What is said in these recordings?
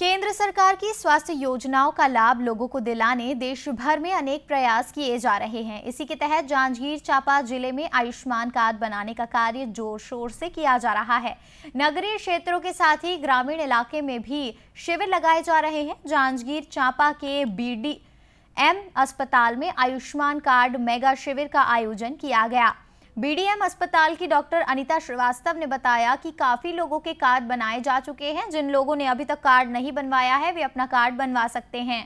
केंद्र सरकार की स्वास्थ्य योजनाओं का लाभ लोगों को दिलाने देश भर में अनेक प्रयास किए जा रहे हैं इसी के तहत जांजगीर चांपा जिले में आयुष्मान कार्ड बनाने का कार्य जोर शोर से किया जा रहा है नगरीय क्षेत्रों के साथ ही ग्रामीण इलाके में भी शिविर लगाए जा रहे हैं जांजगीर चांपा के बी एम अस्पताल में आयुष्मान कार्ड मेगा शिविर का आयोजन किया गया बीडीएम अस्पताल की डॉक्टर अनिता श्रीवास्तव ने बताया कि काफ़ी लोगों के कार्ड बनाए जा चुके हैं जिन लोगों ने अभी तक कार्ड नहीं बनवाया है वे अपना कार्ड बनवा सकते हैं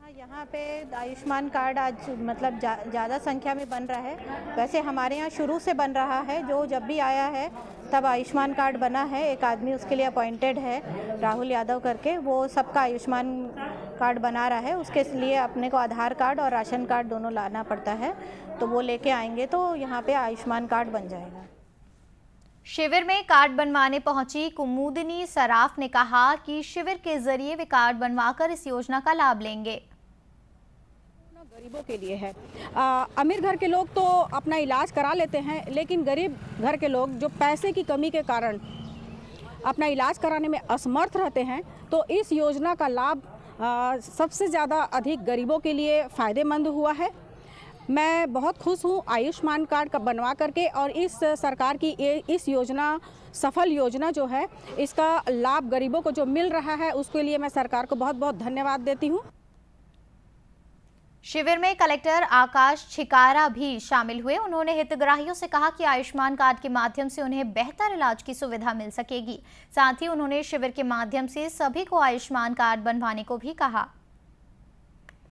हाँ, यहाँ पे आयुष्मान कार्ड आज मतलब ज़्यादा जा, संख्या में बन रहा है वैसे हमारे यहाँ शुरू से बन रहा है जो जब भी आया है तब आयुष्मान कार्ड बना है एक आदमी उसके लिए अपॉइंटेड है राहुल यादव करके वो सबका आयुष्मान कार्ड बना रहा है उसके लिए अपने को आधार कार्ड और राशन कार्ड दोनों लाना पड़ता है तो वो लेके आएंगे तो यहाँ पे आयुष्मान कार्ड बन जाएगा शिविर में कार्ड बनवाने पहुंची कुमुदिनी सराफ ने कहा कि शिविर के जरिए वे कार्ड बनवाकर इस योजना का लाभ लेंगे गरीबों के लिए है आ, अमीर घर के लोग तो अपना इलाज करा लेते हैं लेकिन गरीब घर के लोग जो पैसे की कमी के कारण अपना इलाज कराने में असमर्थ रहते हैं तो इस योजना का लाभ सबसे ज़्यादा अधिक गरीबों के लिए फ़ायदेमंद हुआ है मैं बहुत खुश हूँ आयुष्मान कार्ड का बनवा करके और इस सरकार की ए, इस योजना सफल योजना जो है इसका लाभ गरीबों को जो मिल रहा है उसके लिए मैं सरकार को बहुत बहुत धन्यवाद देती हूँ शिविर में कलेक्टर आकाश छिकारा भी शामिल हुए उन्होंने हितग्राहियों से कहा कि आयुष्मान कार्ड के माध्यम से उन्हें बेहतर इलाज की सुविधा मिल सकेगी साथ ही उन्होंने शिविर के माध्यम से सभी को आयुष्मान कार्ड बनवाने को भी कहा